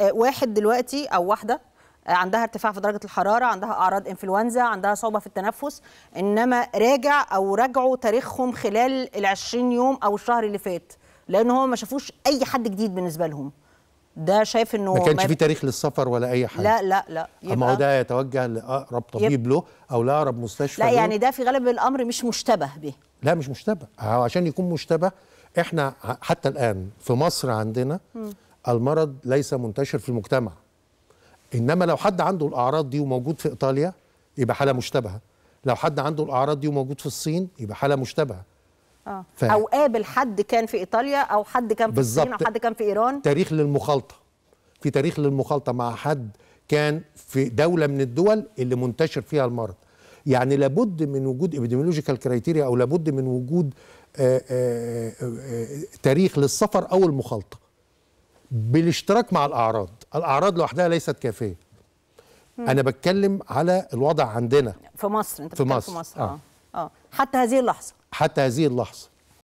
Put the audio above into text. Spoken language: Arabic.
آه، واحد دلوقتي او واحده آه، عندها ارتفاع في درجه الحراره عندها اعراض انفلونزا عندها صعوبه في التنفس انما راجع او راجعوا تاريخهم خلال ال20 يوم او الشهر اللي فات لان هم ما شافوش اي حد جديد بالنسبه لهم ده شايف انه ما كانش في تاريخ للسفر ولا اي حاجه لا لا لا يبقى ما هو ده يتوجه لاقرب طبيب له او لاقرب مستشفى لا يعني ده في غالب الامر مش مشتبه به لا مش مشتبه عشان يكون مشتبه احنا حتى الان في مصر عندنا م. المرض ليس منتشر في المجتمع انما لو حد عنده الاعراض دي وموجود في ايطاليا يبقى حاله مشتبهه لو حد عنده الاعراض دي وموجود في الصين يبقى حاله مشتبهه آه. ف... او قابل حد كان في ايطاليا او حد كان في الصين او حد كان في ايران تاريخ للمخالطه في تاريخ للمخالطه مع حد كان في دوله من الدول اللي منتشر فيها المرض يعني لابد من وجود ابيديميولوجيكال كرايتيريا او لابد من وجود آآ آه، آآ آه، آآ آه، تاريخ للسفر او المخالطه بالاشتراك مع الاعراض الاعراض لوحدها ليست كافيه مم. انا بتكلم على الوضع عندنا في مصر انت في مصر, في مصر. آه. آه. اه حتى هذه اللحظه حتى هذه اللحظه